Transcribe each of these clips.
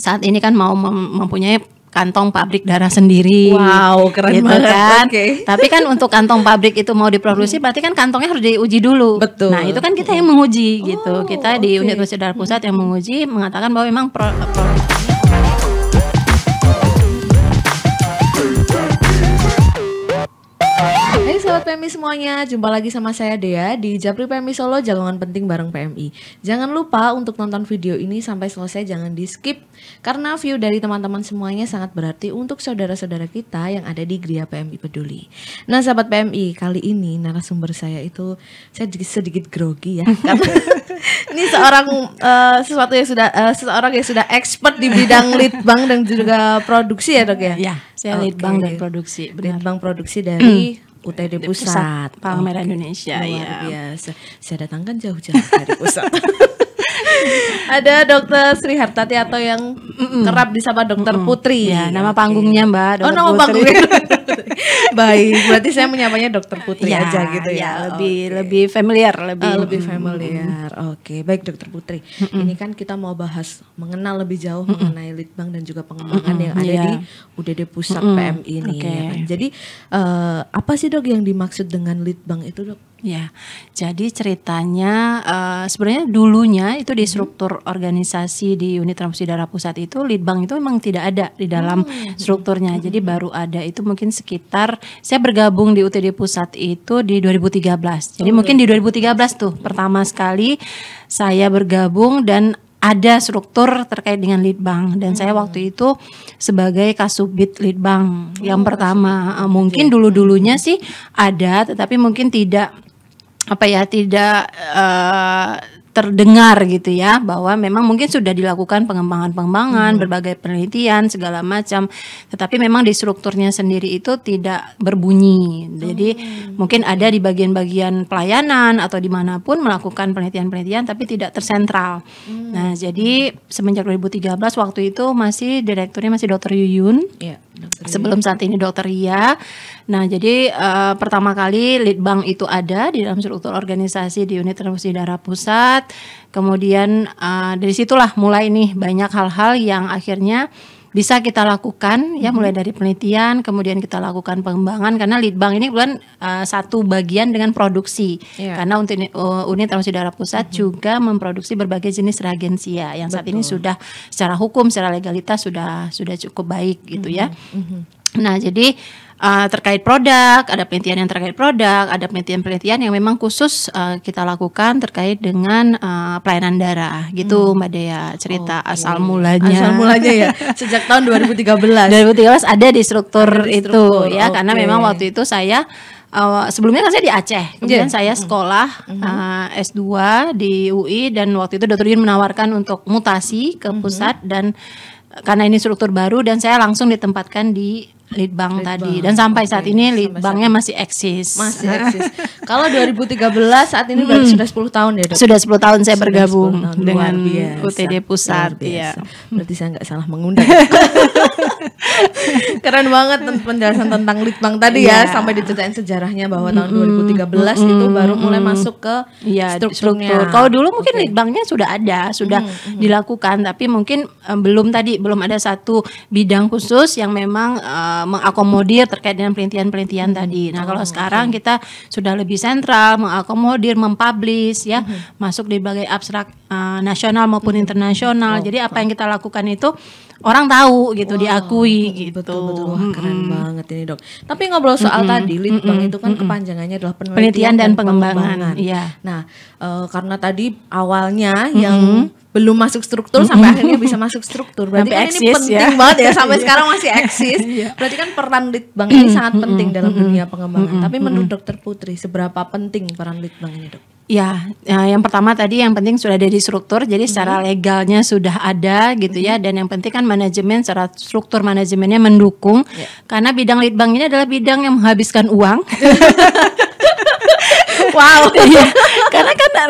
saat ini kan mau mem mempunyai kantong pabrik darah sendiri. Wow, keren gitu banget. Kan. Okay. Tapi kan untuk kantong pabrik itu mau diproduksi hmm. berarti kan kantongnya harus diuji dulu. Betul. Nah, itu kan kita yang menguji oh, gitu. Kita okay. di oh, Unit Darah Pusat yang menguji mengatakan bahwa memang pro, pro PMI semuanya, jumpa lagi sama saya Dea di Japri PMI Solo Jagongan Penting bareng PMI. Jangan lupa untuk nonton video ini sampai selesai, jangan di skip karena view dari teman-teman semuanya sangat berarti untuk saudara-saudara kita yang ada di Gria PMI Peduli. Nah sahabat PMI, kali ini narasumber saya itu saya sedikit, grogi ya ini seorang uh, sesuatu yang sudah uh, seseorang yang sudah expert di bidang litbang dan juga produksi ya dok ya. Iya, saya okay. litbang dan produksi. Benar. Litbang produksi dari UTD Pusat, Pusat Pameran okay. Indonesia. Luar ya. biasa. Saya datangkan jauh-jauh dari pusat. Ada Dokter Sri Hartati atau yang Mm-mm. kerap disapa Dokter Mm-mm. Putri. Ya, nama panggungnya Mbak. dokter Oh, nama panggungnya. Baik, berarti saya menyapanya Dokter Putri ya, aja gitu ya. ya lebih okay. lebih familiar, lebih uh, lebih familiar. Mm-mm. Oke, okay. baik Dokter Putri. Mm-mm. Ini kan kita mau bahas mengenal lebih jauh Mm-mm. mengenai litbang dan juga pengembangan Mm-mm. yang ada yeah. di UDD Pusat Mm-mm. PMI ini. Okay. Ya kan? Jadi uh, apa sih dok yang dimaksud dengan litbang itu dok? Ya, jadi ceritanya uh, sebenarnya dulunya itu di hmm. struktur organisasi di unit transfusi darah pusat itu litbang itu memang tidak ada di dalam hmm, iya, iya. strukturnya. Hmm, jadi baru ada itu mungkin sekitar saya bergabung di UTD pusat itu di 2013. Jadi oh, mungkin di 2013 iya. tuh pertama sekali saya bergabung dan ada struktur terkait dengan litbang dan hmm. saya waktu itu sebagai kasubit litbang oh, yang pertama kasubit. Eh, mungkin dulu dulunya sih ada tetapi mungkin tidak apa ya tidak uh, terdengar gitu ya bahwa memang mungkin sudah dilakukan pengembangan-pengembangan hmm. berbagai penelitian segala macam tetapi memang di strukturnya sendiri itu tidak berbunyi jadi hmm. mungkin ada di bagian-bagian pelayanan atau dimanapun melakukan penelitian-penelitian tapi tidak tersentral hmm. nah jadi semenjak 2013 waktu itu masih direkturnya masih dokter Yuyun yeah. Iya, sebelum saat ini dokter Ria. Nah, jadi uh, pertama kali lead bank itu ada di dalam struktur organisasi di unit transfusi darah pusat sehat. Kemudian uh, dari situlah mulai nih banyak hal-hal yang akhirnya bisa kita lakukan ya -hmm. mulai dari penelitian kemudian kita lakukan pengembangan karena litbang ini bukan uh, eh, satu bagian dengan produksi yeah. karena untuk uh, unit transfusi darah pusat -hmm. juga memproduksi berbagai jenis reagensia yang Betul. saat ini sudah secara hukum secara legalitas sudah sudah cukup baik gitu -hmm. ya -hmm. nah jadi Eh, terkait produk, ada penelitian yang terkait produk, ada penelitian-penelitian yang memang khusus uh, kita lakukan terkait dengan uh, pelayanan darah gitu hmm. Mbak Dea cerita oh, asal mulanya. Asal mulanya ya sejak tahun 2013. 2013 ada di struktur, ada di struktur itu ya okay. karena memang waktu itu saya uh, sebelumnya kan saya di Aceh, kemudian yeah. saya hmm. sekolah mm-hmm. uh, S2 di UI dan waktu itu Dr. Yun menawarkan untuk mutasi ke hmm. pusat mm-hmm. dan karena ini struktur baru dan saya langsung ditempatkan di Litbang lead tadi bank. dan sampai okay. saat ini Litbangnya masih eksis. Masih eksis. Kalau 2013 saat ini hmm. sudah 10 tahun ya, Dok. Sudah 10 tahun saya sudah bergabung tahun. dengan biasa, UTD Pusat ya. Berarti saya nggak salah mengundang. Keren banget penjelasan tentang Litbang tadi yeah. ya iya. sampai diceritain sejarahnya bahwa tahun 2013 mm -hmm. itu baru mulai masuk ke yeah, strukturnya. struktur. Kalau dulu mungkin okay. Litbangnya sudah ada, sudah mm -hmm. dilakukan tapi mungkin um, belum tadi belum ada satu bidang khusus yang memang uh, Eh, mengakomodir terkait dengan penelitian-penelitian hmm. tadi. Nah, kalau oh, sekarang okay. kita sudah lebih sentral mengakomodir, mempublish ya, hmm. masuk di berbagai abstrak uh, nasional maupun hmm. internasional. Oh, Jadi apa yang kita lakukan itu orang tahu gitu wow, diakui gitu. Betul betul Wah, keren -hmm. banget ini dok. Tapi ngobrol soal -hmm. tadi litbang mm -hmm. itu kan -hmm. kepanjangannya adalah penelitian, penelitian dan, dan pengembangan. pengembangan. Iya. Nah uh, karena tadi awalnya -hmm. yang belum masuk struktur sampai akhirnya bisa masuk struktur. Berarti sampai kan eksis, ini penting ya. banget ya sampai iya. sekarang masih eksis. Iya. Berarti kan peran litbang ini sangat penting dalam dunia pengembangan. Tapi menurut Dokter Putri seberapa penting peran litbang ini, Dok? Ya, ya, yang pertama tadi yang penting sudah ada di struktur, jadi secara legalnya sudah ada gitu ya, dan yang penting kan manajemen secara struktur manajemennya mendukung, yeah. karena bidang lead bank ini adalah bidang yang menghabiskan uang. wow, Ya,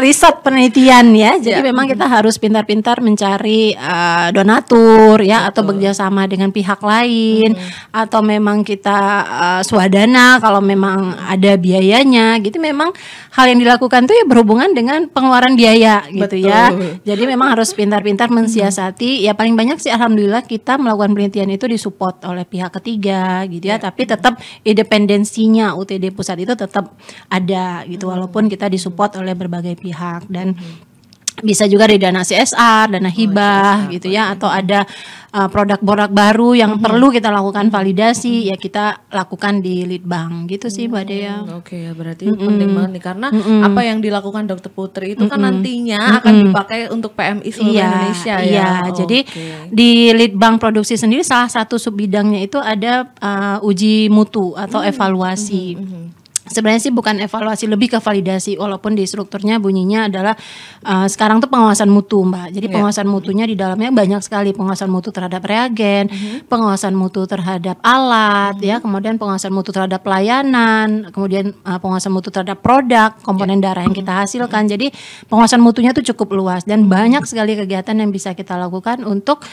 riset penelitian ya. Jadi ya. memang kita harus pintar-pintar mencari uh, donatur ya Betul. atau bekerjasama dengan pihak lain hmm. atau memang kita uh, swadana kalau memang ada biayanya gitu. Memang hal yang dilakukan itu ya berhubungan dengan pengeluaran biaya gitu ya. Betul. ya. Jadi memang harus pintar-pintar mensiasati. Hmm. Ya paling banyak sih alhamdulillah kita melakukan penelitian itu disupport oleh pihak ketiga gitu ya. ya. Tapi tetap independensinya UTD pusat itu tetap ada gitu hmm. walaupun kita disupport oleh berbagai pihak pihak dan hmm bisa juga dari dana CSR, dana oh, hibah oh, CSR, gitu ya atau ada uh, produk-produk baru yang mm-hmm. perlu kita lakukan validasi mm-hmm. ya kita lakukan di Litbang gitu sih Mbak Dea. Hmm, oke okay, ya berarti mm-hmm. penting banget nih karena mm-hmm. apa yang dilakukan Dokter Putri itu mm-hmm. kan mhm. nantinya mm-hmm. akan dipakai untuk PMI seluruh iya, Indonesia ya. Iya, oh, jadi okay. di Litbang produksi sendiri salah satu sub bidangnya itu ada uh, uji mutu atau mm-hmm. evaluasi. Mm-hmm sebenarnya sih bukan evaluasi lebih ke validasi walaupun di strukturnya bunyinya adalah uh, sekarang tuh pengawasan mutu mbak jadi yeah. pengawasan mutunya di dalamnya banyak sekali pengawasan mutu terhadap reagen mm -hmm. pengawasan mutu terhadap alat mm -hmm. ya mhm. kemudian pengawasan mutu terhadap pelayanan kemudian uh, pengawasan mutu terhadap produk komponen yeah. darah yang kita mhm. hasilkan mm -hmm. jadi pengawasan mutunya tuh cukup luas dan mm -hmm. banyak sekali kegiatan yang bisa kita lakukan untuk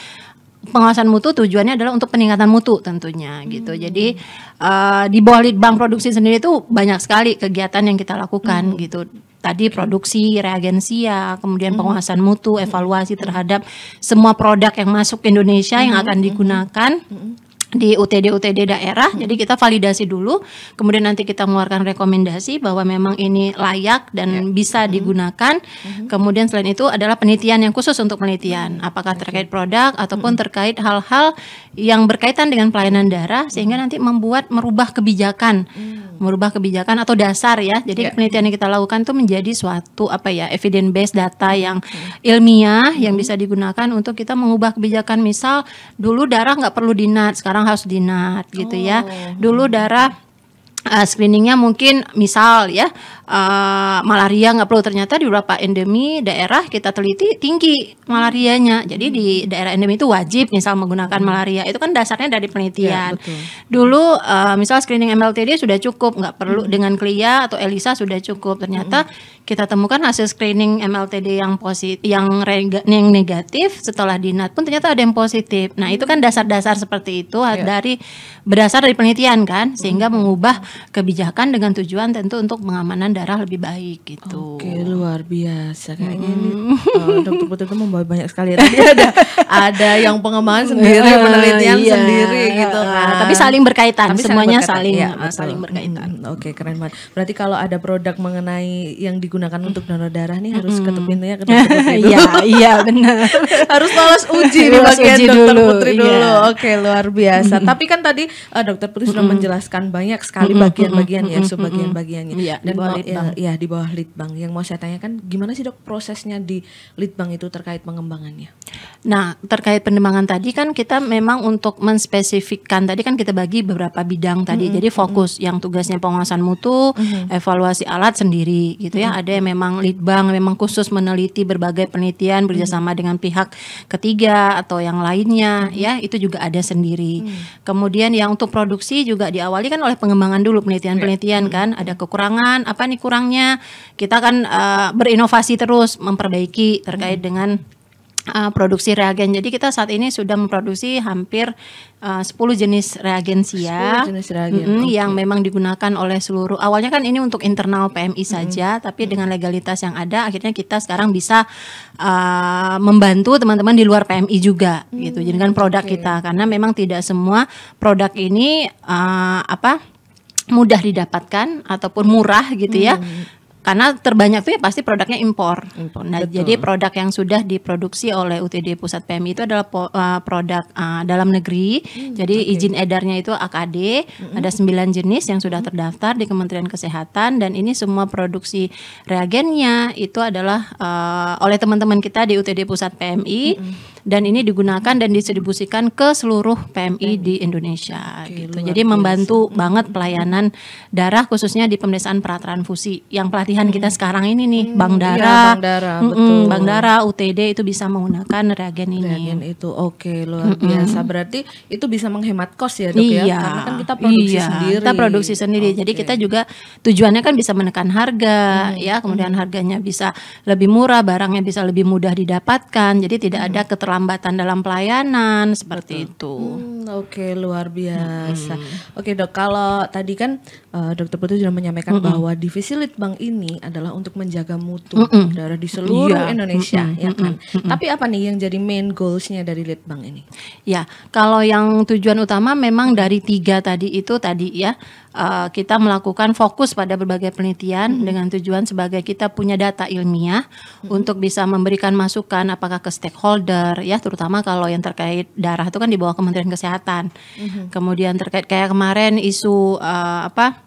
pengawasan mutu tujuannya adalah untuk peningkatan mutu tentunya gitu. Hmm. Jadi uh, di bawah Litbang produksi sendiri itu banyak sekali kegiatan yang kita lakukan hmm. gitu. Tadi produksi, reagensia, kemudian hmm. pengawasan mutu, hmm. evaluasi terhadap semua produk yang masuk ke Indonesia yang akan digunakan di UTD-UTD daerah. Jadi kita validasi dulu, kemudian nanti kita mengeluarkan rekomendasi bahwa memang ini layak dan yeah. bisa hmm. digunakan. Hmm. Kemudian selain itu adalah penelitian yang khusus untuk penelitian, mm-hmm. apakah terkait produk ataupun mm-hmm. terkait hal-hal yang berkaitan dengan pelayanan darah sehingga mm-hmm. nanti membuat merubah kebijakan. Mm. merubah kebijakan atau dasar ya. Jadi yeah. penelitian yang kita lakukan itu menjadi suatu apa ya evidence based data yang ilmiah yang bisa digunakan untuk kita mengubah kebijakan. Misal dulu darah nggak perlu dinat, sekarang sekarang harus dinat gitu ya. oh. ya. Dulu darah uh, screeningnya mungkin misal ya uh, malaria nggak perlu ternyata di beberapa endemi daerah kita teliti tinggi malarianya jadi di hmm. daerah endemi itu wajib misal menggunakan hmm. malaria itu kan dasarnya dari ya, penelitian ya, betul. dulu uh, misal screening MLTD sudah cukup nggak perlu hmm. dengan Clia atau Elisa sudah cukup ternyata hmm. kita temukan hasil screening MLTD yang positif yang, yang negatif setelah dinat pun ternyata ada yang positif nah itu hmm. kan dasar-dasar seperti itu ya. dari berdasar dari penelitian kan sehingga hmm. mengubah kebijakan dengan tujuan tentu untuk pengamanan darah lebih baik gitu. Oke, luar biasa kayaknya hmm. ini. Uh, eh, dokter Putri itu membawa banyak sekali. Tadi ada ada yang pengembangan sendiri, eh, penelitian iya, sendiri gitu nah, kan. Tapi saling berkaitan, Tapi semuanya saling berkaitan, saling, ya, saling berkaitan. Hmm, Oke, okay, keren banget. Berarti kalau ada produk mengenai yang digunakan untuk donor darah nih harus hmm. pintunya ke dokter Putri Iya, iya benar. harus lolos uji di bagian uji dokter dulu, Putri iya. dulu. Iya. Oke, luar biasa. Tapi kan tadi uh, dokter Putri sudah menjelaskan banyak sekali bagian bagian ya, sebagian-bagiannya. Ya, Dan di bawah mau, litbang. Ya, di bawah litbang. Yang mau saya tanyakan gimana sih dok prosesnya di litbang itu terkait pengembangannya? Nah, terkait pengembangan tadi kan kita memang untuk menspesifikkan tadi kan kita bagi beberapa bidang tadi. Mm -hmm. Jadi fokus yang tugasnya pengawasan mutu, mm -hmm. evaluasi alat sendiri gitu ya. Mm -hmm. Ada yang memang litbang memang khusus meneliti berbagai penelitian bekerjasama mm -hmm. dengan pihak ketiga atau yang lainnya mm -hmm. ya, itu juga ada sendiri. Mm -hmm. Kemudian yang untuk produksi juga diawali kan oleh pengembangan dulu iya. penelitian-penelitian yeah. Hmm. kan ada kekurangan apa nih kurangnya kita kan uh, berinovasi terus memperbaiki terkait hmm. dengan uh, produksi reagen. Jadi kita saat ini sudah memproduksi hampir eh, uh, 10 jenis reagen sia reagen. mm -hmm, okay. yang memang digunakan oleh seluruh. Awalnya kan ini untuk internal PMI hmm. saja, mm -hmm. tapi dengan legalitas yang ada akhirnya kita sekarang bisa uh, membantu teman-teman di luar PMI juga gitu. -hmm. gitu. Jadi kan produk okay. kita karena memang tidak semua produk ini uh, apa mudah didapatkan ataupun murah gitu ya. Hmm. Karena terbanyak tuh ya pasti produknya impor. impor nah, betul. jadi produk yang sudah diproduksi oleh UTD Pusat PMI itu adalah eh, produk uh, dalam negeri. Hmm, jadi okay. izin edarnya itu AKD, hmm. ada 9 jenis yang sudah terdaftar di Kementerian Kesehatan dan ini semua produksi reagennya itu adalah uh, oleh teman-teman kita di UTD Pusat PMI. Hmm dan ini digunakan dan distribusikan ke seluruh PMI di Indonesia Oke, gitu. Jadi membantu banget pelayanan darah khususnya di pemeriksaan pratransfusi. Yang pelatihan kita hmm. sekarang ini nih hmm, Bank iya, Darah. Iya, Bank Darah, mm betul. Bank Darah UTD itu bisa menggunakan reagen ini. Reagen itu. Oke, luar hmm. biasa. Berarti itu bisa menghemat kos ya, Dok ya? iya, ya. Karena kan kita produksi iya, sendiri. Kita produksi sendiri. Okay. Jadi kita juga tujuannya kan bisa menekan harga hmm. ya, kemudian hmm. harganya bisa lebih murah, barangnya bisa lebih mudah didapatkan. Jadi tidak hmm. ada keterlambatan keterlambatan dalam pelayanan seperti Betul. itu. Hmm, Oke, okay, luar biasa. Hmm. Oke, okay, Dok, kalau tadi kan uh, Dokter Putu sudah menyampaikan hmm. bahwa Divisilit Bank ini adalah untuk menjaga mutu hmm. darah di seluruh ya. Indonesia, hmm. ya kan? Hmm. Tapi apa nih yang jadi main goalsnya dari Litbang ini? Ya, kalau yang tujuan utama memang dari tiga tadi itu tadi ya uh, kita melakukan fokus pada berbagai penelitian hmm. dengan tujuan sebagai kita punya data ilmiah hmm. untuk bisa memberikan masukan apakah ke stakeholder dokter ya terutama kalau yang terkait darah itu kan di bawah Kementerian Kesehatan. Mm -hmm. Kemudian terkait kayak kemarin isu uh, apa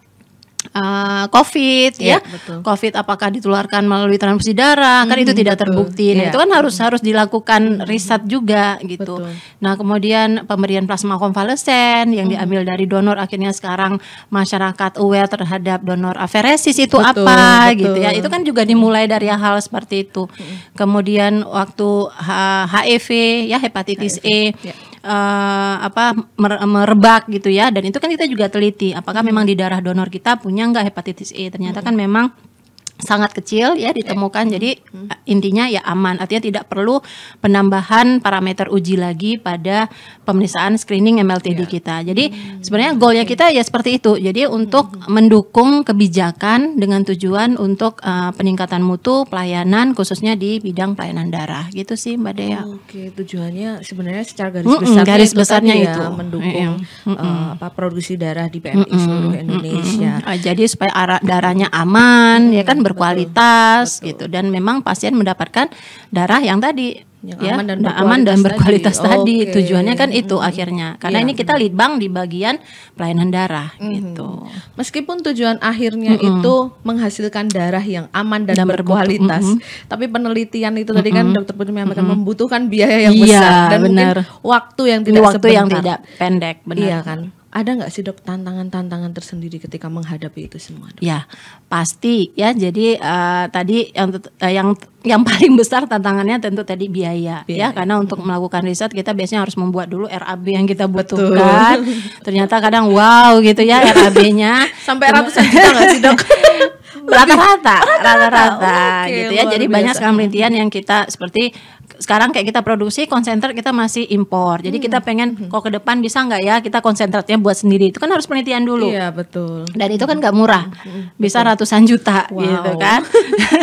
uh, COVID yeah, ya, betul. COVID apakah ditularkan melalui transfusi darah? Hmm, kan itu hmm, tidak betul. terbukti. Nah, iya. itu kan harus harus dilakukan riset juga gitu. Betul. Nah, kemudian pemberian plasma konvalesen yang hmm. diambil dari donor akhirnya sekarang masyarakat aware terhadap donor aferesis itu betul, apa betul. gitu ya. Itu kan juga dimulai dari hal seperti itu. Hmm. Kemudian waktu HIV e ya hepatitis HIV. E. e. Yeah uh, apa merebak gitu ya dan itu kan kita juga teliti apakah hmm. memang di darah donor kita punya nggak hepatitis E ternyata hmm. kan memang sangat kecil ya ditemukan jadi hmm. intinya ya aman artinya tidak perlu penambahan parameter uji lagi pada pemeriksaan screening MLTD ya. kita jadi hmm. sebenarnya goalnya kita ya seperti itu jadi untuk hmm. hmm, hmm. mendukung kebijakan dengan tujuan untuk uh, peningkatan mutu pelayanan khususnya di bidang pelayanan darah gitu sih mbak Dea. Oke tujuannya sebenarnya secara garis hmm, garis itu besarnya ya, itu, itu. Ya, mendukung hmm. Uh, apa produksi darah di PMI hmm. seluruh Indonesia. hmm. Uh, jadi supaya darahnya aman hmm. ya kan berkualitas Betul. gitu dan memang pasien mendapatkan darah yang tadi yang ya, aman dan berkualitas, aman dan berkualitas tadi. tadi. Okay. Tujuannya kan itu akhirnya. Karena yeah. ini kita litbang di bagian pelayanan darah mm-hmm. gitu. Meskipun tujuan akhirnya mm-hmm. itu menghasilkan darah yang aman dan, dan berkualitas, mm-hmm. tapi penelitian itu mm-hmm. tadi kan dokter pun mm-hmm. membutuhkan biaya yang iya, besar dan bener. mungkin waktu yang tidak waktu sebentar. yang tidak pendek, benar. Iya kan ada nggak sih dok tantangan-tantangan tersendiri ketika menghadapi itu semua? Dok? Ya pasti ya. Jadi uh, tadi yang uh, yang yang paling besar tantangannya tentu tadi biaya, ya, biaya. ya karena untuk melakukan riset kita biasanya harus membuat dulu RAB yang kita butuhkan. Betul. Ternyata kadang wow gitu ya RAB-nya sampai ratusan juta nggak sih dok? rata-rata, rata-rata, okay, gitu ya. Jadi banyak sekali penelitian yang kita seperti sekarang kayak kita produksi konsentrat kita masih impor. Jadi hmm. kita pengen hmm. kok ke depan bisa nggak ya kita konsentratnya buat sendiri. Itu kan harus penelitian dulu. Iya, betul. Dan itu kan nggak murah. Hmm. hmm bisa ratusan juta wow. gitu kan.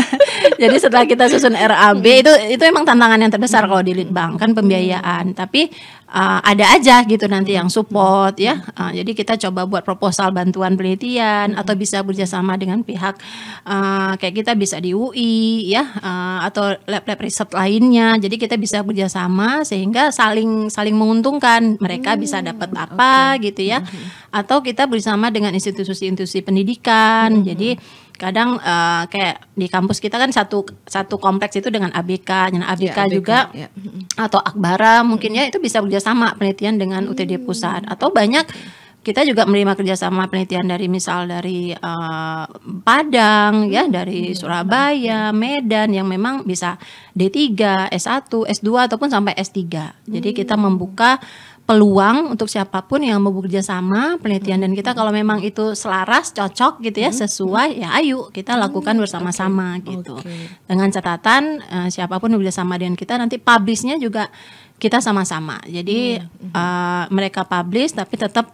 Jadi setelah kita susun RAB itu itu emang tantangan yang terbesar kalau di Litbang kan pembiayaan. Tapi uh, ada aja gitu nanti yang hmm. support ya. Hmm. Uh, jadi kita coba buat proposal bantuan penelitian hmm. atau bisa bekerjasama dengan pihak uh, kayak kita bisa di UI ya uh, atau lab-lab riset lainnya. Jadi kita bisa bekerjasama sehingga saling saling menguntungkan. Mereka hmm, bisa dapat apa okay. gitu ya. Okay. Atau kita bersama dengan institusi-institusi pendidikan. Hmm. Jadi kadang uh, kayak di kampus kita kan satu satu kompleks itu dengan ABK, dengan ABK, ya, ABK juga ya. atau Akbara mungkin ya itu bisa kerjasama penelitian dengan hmm. UTD pusat atau banyak kita juga menerima kerjasama penelitian dari misal dari uh, Padang hmm. ya dari Surabaya, Medan yang memang bisa D3, S1, S2 ataupun sampai S3. Jadi kita membuka peluang untuk siapapun yang mau bekerja sama penelitian hmm. dan kita kalau memang itu selaras cocok gitu ya hmm. sesuai ya ayo kita hmm, lakukan bersama-sama okay. gitu okay. dengan catatan uh, siapapun bekerja sama dengan kita nanti publishnya juga kita sama-sama jadi Hmm. Uh, mereka publish tapi tetap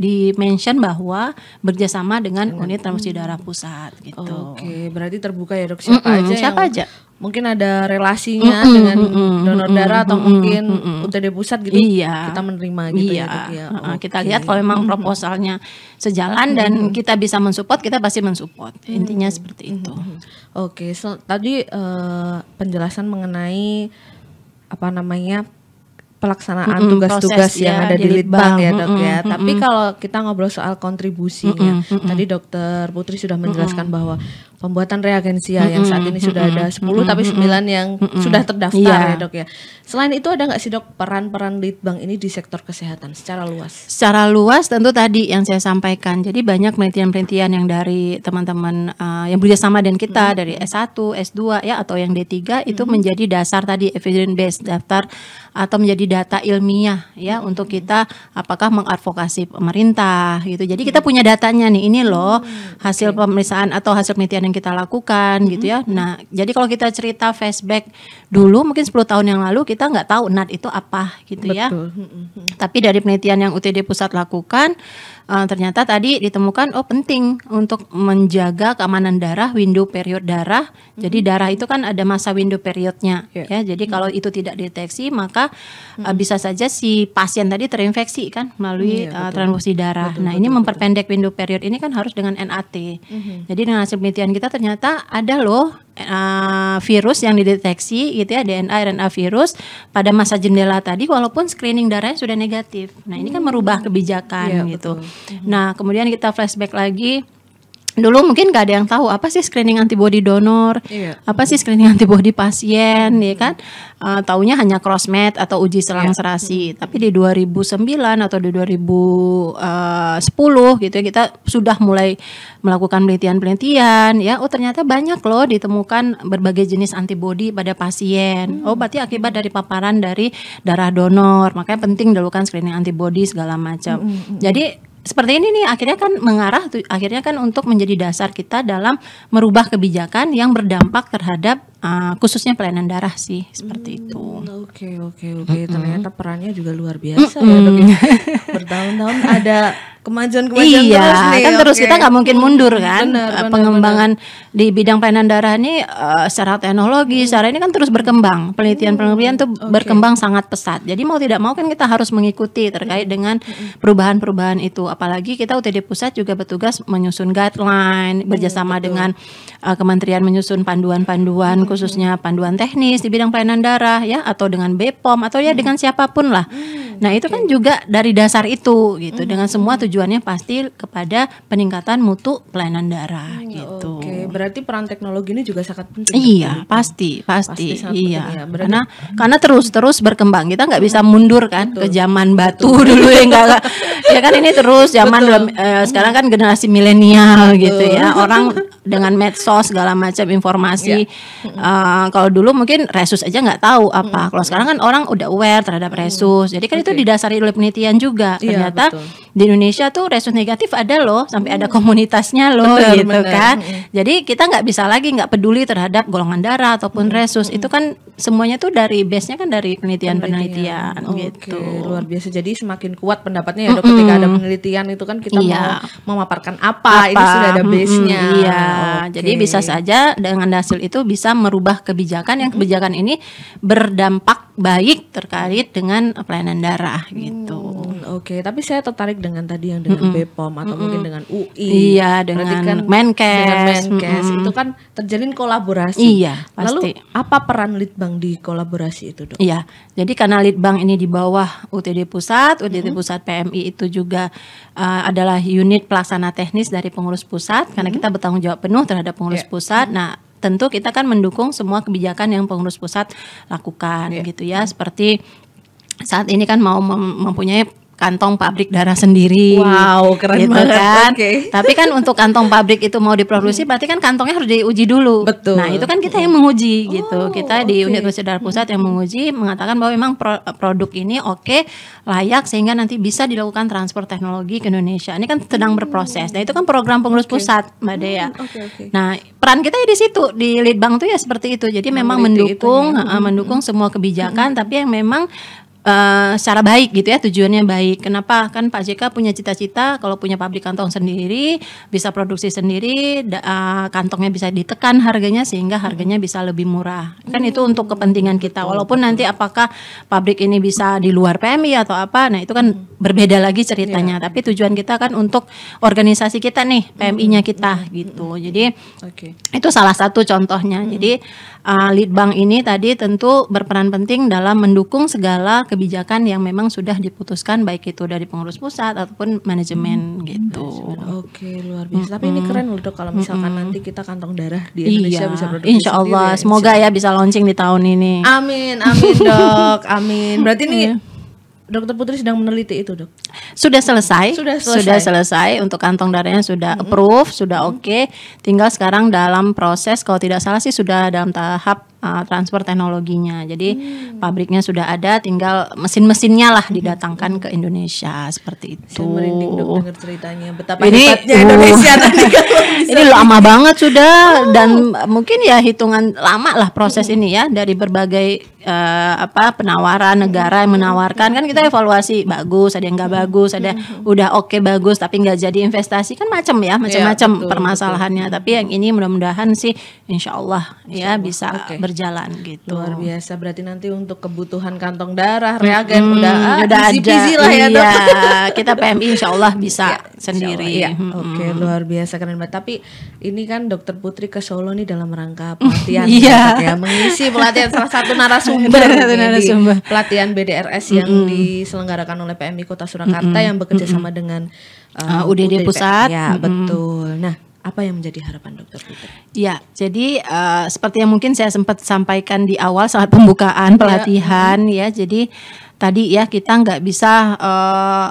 di mention bahwa bekerjasama dengan unit transfusi hmm. darah pusat gitu. Oke, okay, berarti terbuka ya dok siapa mm -mm, aja siapa aja mungkin ada relasinya mm -mm, dengan donor darah atau mm -mm, mungkin mm -mm, UTD pusat gitu iya, kita menerima gitu ya, iya, ya dok ya. Okay. Kita lihat kalau memang proposalnya sejalan mm -hmm. dan kita bisa mensupport kita pasti mensupport mm -hmm. intinya seperti itu. Mm -hmm. Oke, okay, so, tadi uh, penjelasan mengenai apa namanya pelaksanaan tugas-tugas mm yang ya, ada di litbang ya dok mm ya. Mm-hmm. Tapi kalau kita ngobrol soal kontribusinya, mm mm tadi dokter Putri sudah menjelaskan mm bahwa pembuatan reagensia mm yang saat ini sudah ada 10 mm tapi 9 yang mm sudah terdaftar yeah. ya dok ya. Selain itu ada nggak sih dok peran-peran litbang ini di sektor kesehatan secara luas? Secara luas tentu tadi yang saya sampaikan. Jadi banyak penelitian-penelitian yang dari teman-teman uh, yang sama dengan kita mm dari S1, S2 ya atau yang D3 itu mm menjadi dasar tadi evidence based daftar atau menjadi data ilmiah ya hmm. untuk kita apakah mengadvokasi pemerintah gitu. Jadi kita punya datanya nih ini loh hmm, hasil pemeriksaan atau hasil penelitian yang kita lakukan gitu ya. Hmm. Nah, jadi kalau kita cerita flashback dulu mungkin 10 tahun yang lalu kita nggak tahu NAT itu apa gitu ya. Betul. ya. Tapi dari penelitian yang UTD pusat lakukan uh, ternyata tadi ditemukan oh penting untuk menjaga keamanan darah, window period darah. Mm-hmm. Jadi darah itu kan ada masa window periodnya yeah. ya. Jadi mm-hmm. kalau itu tidak deteksi maka eh, mm-hmm. uh, bisa saja si pasien tadi terinfeksi kan melalui yeah, iya, uh, transfusi darah. Betul, nah, betul, ini betul, memperpendek betul. window period ini kan harus dengan NAT. Mm-hmm. Jadi dengan hasil penelitian kita ternyata ada loh uh, virus yang dideteksi gitu ya DNA RNA virus pada masa jendela tadi walaupun screening darahnya sudah negatif. Nah, ini kan merubah hmm. kebijakan ya, gitu. Betul. Nah, kemudian kita flashback lagi dulu mungkin gak ada yang tahu apa sih screening antibody donor, yeah. apa sih screening antibody pasien, hmm. ya kan? Uh, taunya hanya crossmatch atau uji iya. selang serasi. Hmm. Tapi di 2009 atau di 2010 eh, gitu ya kita sudah mulai melakukan penelitian-penelitian ya. Oh ternyata banyak loh ditemukan berbagai jenis antibody pada pasien. Hmm. Oh berarti akibat dari paparan dari darah donor. Makanya penting dilakukan screening antibody segala macam. Hmm. Jadi seperti ini nih akhirnya kan mengarah akhirnya kan untuk menjadi dasar kita dalam merubah kebijakan yang berdampak terhadap uh, khususnya pelayanan darah sih seperti hmm, itu. Oke okay, oke okay, oke okay. mm-hmm. ternyata perannya juga luar biasa mm-hmm. ya, ya. bertahun-tahun ada kemajuan-kemajuan iya, terus nih. kan terus okay. kita nggak mungkin mundur kan benar, benar, eh, pengembangan benar. di bidang pelayanan darah ini uh, secara teknologi, hmm. secara ini kan terus berkembang penelitian-penelitian hmm, tuh okay. berkembang sangat pesat. Jadi mau tidak mau kan kita harus mengikuti terkait hmm. dengan hmm. perubahan-perubahan itu. Apalagi kita UTD pusat juga bertugas menyusun guideline, hmm, berjasama dengan uh, kementerian menyusun panduan-panduan hmm, khususnya panduan teknis di bidang pelayanan darah ya atau dengan BPOM atau ya hmm. dengan siapapun lah. Hmm, nah, itu okay. kan juga dari dasar itu gitu. Hmm. Dengan semua tujuannya pasti kepada peningkatan mutu pelayanan darah hmm, ya, gitu. Oke, okay. berarti peran teknologi ini juga sangat penting. Ya, iya, ya? pasti, pasti. pasti iya. Berarti... Karena karena terus-terus berkembang. Kita nggak bisa hmm, mundur kan Betul. ke zaman batu Betul. dulu ya enggak ya kan ini terus zaman Betul. eh, sekarang kan generasi milenial gitu ya. Orang dengan medsos segala macam informasi uh, kalau dulu mungkin resus aja nggak tahu apa. Hmm. Kalau sekarang kan orang udah aware terhadap resus. Hmm. Jadi kan okay. itu didasari oleh penelitian juga. Iya, Ternyata ya, di Indonesia tuh resus negatif ada loh sampai ada hmm. komunitasnya loh betul, gitu betul. kan hmm. jadi kita nggak bisa lagi nggak peduli terhadap golongan darah ataupun hmm. resus itu kan semuanya tuh dari base nya kan dari penelitian penelitian, penelitian okay. gitu luar biasa jadi semakin kuat pendapatnya ya dok mm ketika ada penelitian itu kan kita iya. mau memaparkan apa, apa ini sudah ada base nya mm iya okay. jadi bisa saja dengan hasil itu bisa merubah kebijakan yang kebijakan ini berdampak baik terkait dengan pelayanan darah gitu. Hmm. Oke, okay, tapi saya tertarik dengan tadi yang dengan mm -mm. BPOM atau mm -mm. mungkin dengan UI. Iya, dengan kan Menkes. Dengan Menkes mm -mm. itu kan terjalin kolaborasi. Iya, pasti. Lalu apa peran Litbang di kolaborasi itu, Dok? Iya. Jadi karena Litbang ini di bawah UTD Pusat, UTD mm -hmm. Pusat PMI itu juga uh, adalah unit pelaksana teknis dari pengurus pusat mm -hmm. karena kita bertanggung jawab penuh terhadap pengurus yeah. pusat. Nah, tentu kita kan mendukung semua kebijakan yang pengurus pusat lakukan yeah. gitu ya, mm -hmm. seperti saat ini kan mau mempunyai kantong pabrik darah sendiri. Wow, keren gitu banget. Kan. Okay. Tapi kan untuk kantong pabrik itu mau diproduksi berarti kan kantongnya harus diuji dulu. Betul. Nah, itu kan kita yang menguji gitu. oh, gitu. Kita okay. di Universitas Darah Pusat yang menguji mengatakan bahwa memang pro eh, produk ini oke, okay, layak sehingga nanti bisa dilakukan transfer teknologi ke Indonesia. Ini kan sedang hmm. berproses. Nah, itu kan program pengurus okay. pusat, Mbak Dea. Hmm, okay, okay. Nah, peran kita ya di situ di Litbang tuh ya seperti itu. Jadi nah, memang mendukung itu, ya. Eh, mendukung hmm. semua kebijakan hmm. tapi yang memang Eh, secara baik gitu ya tujuannya baik. Kenapa kan Pak JK punya cita-cita kalau punya pabrik kantong sendiri bisa produksi sendiri da, uh, kantongnya bisa ditekan harganya sehingga harganya bisa lebih murah. Kan itu untuk kepentingan kita. Walaupun nanti apakah pabrik ini bisa di luar PMI atau apa, nah itu kan berbeda lagi ceritanya. Ya. Tapi tujuan kita kan untuk organisasi kita nih PMI-nya kita gitu. Jadi okay. itu salah satu contohnya. Hmm. Jadi uh, lead bank ini tadi tentu berperan penting dalam mendukung segala kebijakan yang memang sudah diputuskan baik itu dari pengurus pusat ataupun manajemen hmm. gitu. Oke, luar biasa. Hmm. Tapi ini keren loh dok kalau misalkan hmm. nanti kita kantong darah di Indonesia iya. bisa produksi. Insya Allah, sendiri, ya. semoga ya bisa launching di tahun ini. Amin, amin dok, amin. Berarti ini iya dokter Putri sedang meneliti itu, Dok. Sudah selesai. Sudah selesai. Sudah selesai untuk kantong darahnya sudah mm -hmm. approve, sudah oke. Okay. Tinggal sekarang dalam proses kalau tidak salah sih sudah dalam tahap uh, transfer teknologinya. Jadi hmm. pabriknya sudah ada, tinggal mesin-mesinnya lah didatangkan ke Indonesia seperti itu. Saya merinding dengar ceritanya betapa ini, hebatnya Indonesia uh, Ini lama banget sudah oh. dan mungkin ya hitungan lama lah proses hmm. ini ya dari berbagai uh, apa penawaran negara yang menawarkan kan kita evaluasi bagus ada yang nggak hmm. bagus ada hmm. udah oke okay, bagus tapi nggak jadi investasi kan macam ya iya, macam-macam ya, permasalahannya betul. tapi yang ini mudah-mudahan sih insya Allah insya ya bisa okay berjalan gitu. Luar biasa. Berarti nanti untuk kebutuhan kantong darah, reagen hmm, udah, ah, udah ada. lah ya, iya, kita PMI insya Allah bisa ya, sendiri. ya. hmm. Oke, hmm. luar biasa keren banget. Tapi ini kan Dokter Putri ke Solo nih dalam rangka iya. pelatihan iya. ya, mengisi pelatihan salah satu narasumber, narasumber. pelatihan BDRS yang diselenggarakan oleh PMI Kota Surakarta -hmm. yang bekerja sama -hmm. dengan uh, ah, UDD, UDD pusat. Ya, -hmm. betul. Nah, apa yang menjadi harapan dokter Peter? Ya, jadi uh, seperti yang mungkin saya sempat sampaikan di awal saat pembukaan ya. pelatihan ya, ya jadi tadi ya kita nggak bisa uh,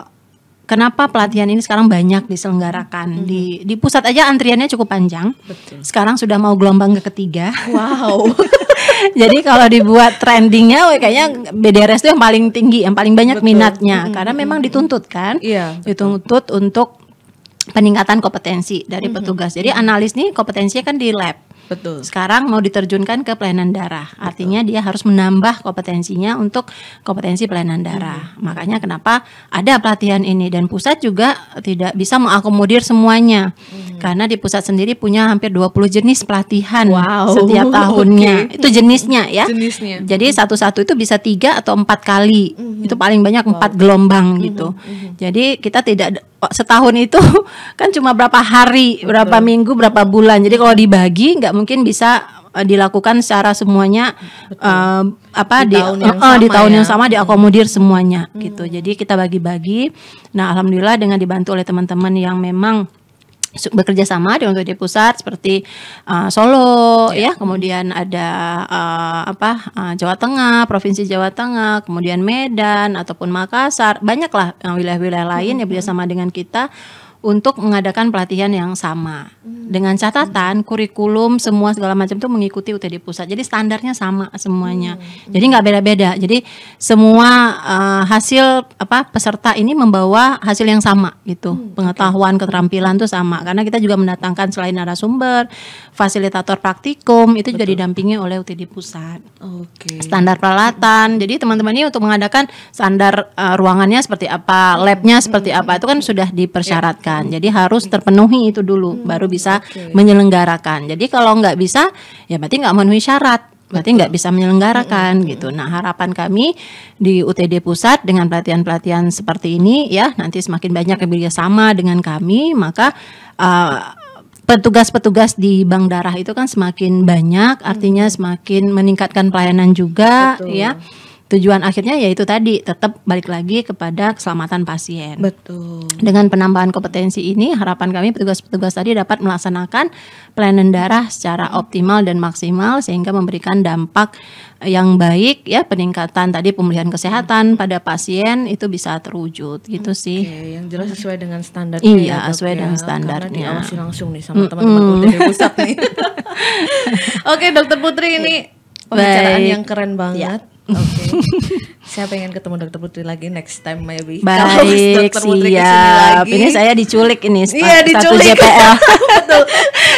kenapa pelatihan ini sekarang banyak diselenggarakan -hmm. di di pusat aja antriannya cukup panjang. Betul. Sekarang sudah mau gelombang ke ketiga. Wow. Jadi kalau dibuat trendingnya, kayaknya BDRS itu yang paling tinggi, yang paling banyak betul. minatnya, hmm, karena hmm, memang hmm, dituntut kan, iya, dituntut untuk peningkatan kompetensi dari mm-hmm. petugas. Jadi mm-hmm. analis nih kompetensinya kan di lab. Betul. Sekarang mau diterjunkan ke pelayanan darah. Betul. Artinya dia harus menambah kompetensinya untuk kompetensi pelayanan darah. Hmm. Makanya kenapa ada pelatihan ini dan pusat juga tidak bisa mengakomodir semuanya. Hmm. Karena di pusat sendiri punya hampir 20 jenis pelatihan wow. setiap tahunnya. Okay. Itu jenisnya ya. Jenisnya. Jadi mm-hmm. satu-satu itu bisa tiga atau empat kali. Hmm. Itu paling banyak empat wow. gelombang hmm. gitu. Hmm. Jadi kita tidak setahun itu kan cuma berapa hari, Betul. berapa minggu, berapa bulan. Jadi kalau dibagi nggak mungkin bisa eh, dilakukan secara semuanya uh, apa di, di tahun, yang, uh, sama di tahun ya. sama diakomodir semuanya hmm. gitu. Jadi kita bagi-bagi. Nah, alhamdulillah dengan dibantu oleh teman-teman yang memang bekerja sama dengan di pusat seperti uh, Solo yeah. ya kemudian ada uh, apa uh, Jawa Tengah provinsi Jawa Tengah kemudian Medan ataupun Makassar banyaklah uh, wilayah-wilayah lain mm -hmm. yang bekerja sama dengan kita untuk mengadakan pelatihan yang sama hmm. dengan catatan kurikulum semua segala macam itu mengikuti UTD pusat jadi standarnya sama semuanya hmm. jadi nggak beda-beda jadi semua uh, hasil apa peserta ini membawa hasil yang sama gitu hmm, pengetahuan keterampilan itu sama karena kita juga mendatangkan selain narasumber fasilitator praktikum itu Betul. juga didampingi oleh UTD pusat okay. standar peralatan jadi teman-teman ini untuk mengadakan standar uh, ruangannya seperti apa labnya seperti apa itu kan sudah dipersyaratkan diberikan. Hmm. Jadi harus terpenuhi itu dulu, hmm. baru bisa okay. menyelenggarakan. Jadi kalau nggak bisa, ya berarti nggak memenuhi syarat berarti nggak bisa menyelenggarakan -hmm. gitu. Hmm. Nah harapan kami di UTD pusat dengan pelatihan-pelatihan seperti ini ya nanti semakin banyak yang sama dengan kami maka uh, petugas-petugas di bank darah itu kan semakin banyak artinya hmm. semakin meningkatkan pelayanan juga Betul. ya tujuan akhirnya yaitu tadi tetap balik lagi kepada keselamatan pasien. Betul. Dengan penambahan kompetensi ini harapan kami petugas-petugas tadi dapat melaksanakan pelayanan darah secara optimal dan maksimal sehingga memberikan dampak yang baik ya peningkatan tadi pemulihan kesehatan hmm. pada pasien itu bisa terwujud gitu okay. sih. yang jelas sesuai dengan standar. Iya, ya, sesuai ya. dengan standarnya. Karena langsung nih sama teman-teman -hmm. pusat nih. Oke, okay, Dokter Putri ini pembicaraan yang keren iya. banget. Ya Oke. Okay. saya pengen ketemu Dokter Putri lagi next time maybe. Baik, Dokter siap. Lagi. Ini saya diculik ini. Iya diculik. JPL. Betul.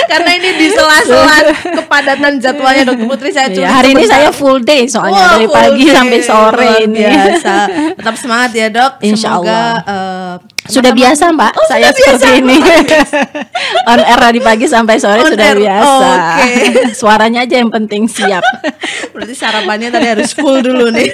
Karena ini di sela-sela kepadatan jadwalnya Dokter Putri saya iya, culik. Iya, hari ini saya full day soalnya wow, dari pagi day. sampai sore ini. Biasa. Tetap semangat ya dok. Insya Semoga Allah. Uh, sudah biasa Mbak, oh, saya seperti biasa, ini. On air dari pagi sampai sore On sudah air. biasa. Oh, okay. Suaranya aja yang penting siap. Berarti sarapannya tadi harus full dulu nih.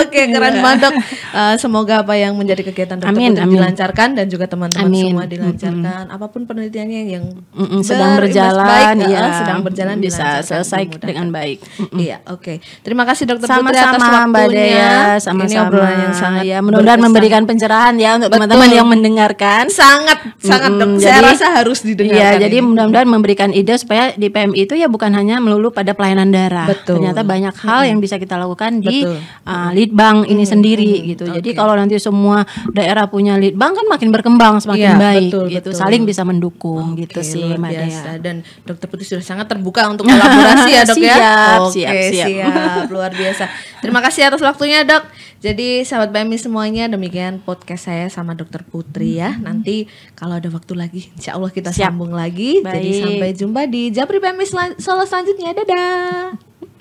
Oke, okay, iya. keren banget. Uh, semoga apa yang menjadi kegiatan dokter amin, amin. dilancarkan dan juga teman-teman semua dilancarkan. Mm hmm Apapun penelitiannya yang mm sedang berjalan, baik, eh, ya, uh, sedang berjalan bisa selesai dengan baik. Mm hmm Iya, oke. Okay. Terima kasih dokter sama -sama, Putri atas waktunya. Mbak Dea, sama -sama. Ini obrolan yang sangat ya, mudah-mudahan memberikan pencerahan ya untuk teman-teman yang mendengarkan. Sangat, sangat mm dok. Jadi, saya rasa harus didengarkan. Iya, jadi mudah-mudahan memberikan ide supaya di PMI itu ya bukan hanya melulu pada pelayanan darah. Betul. Ternyata banyak hal mm hmm yang bisa kita lakukan di Uh, lead bank ini hmm, sendiri hmm, hmm. gitu. Okay. Jadi kalau nanti semua daerah punya lead bank kan makin berkembang semakin ya, baik betul, gitu. Betul. Saling bisa mendukung okay, gitu sih biasa. Madaya. Dan Dokter Putri sudah sangat terbuka untuk kolaborasi ya, Dok ya? siap, ya. Oke, siap, siap. Luar biasa. Terima kasih atas waktunya, Dok. Jadi sahabat BMI semuanya demikian podcast saya sama Dokter Putri ya. Hmm. Nanti kalau ada waktu lagi, insya Allah kita Siap. sambung lagi. Baik. Jadi sampai jumpa di Japri BMI sel Solo selanjutnya. Dadah.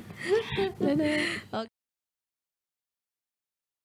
Dadah. Okay.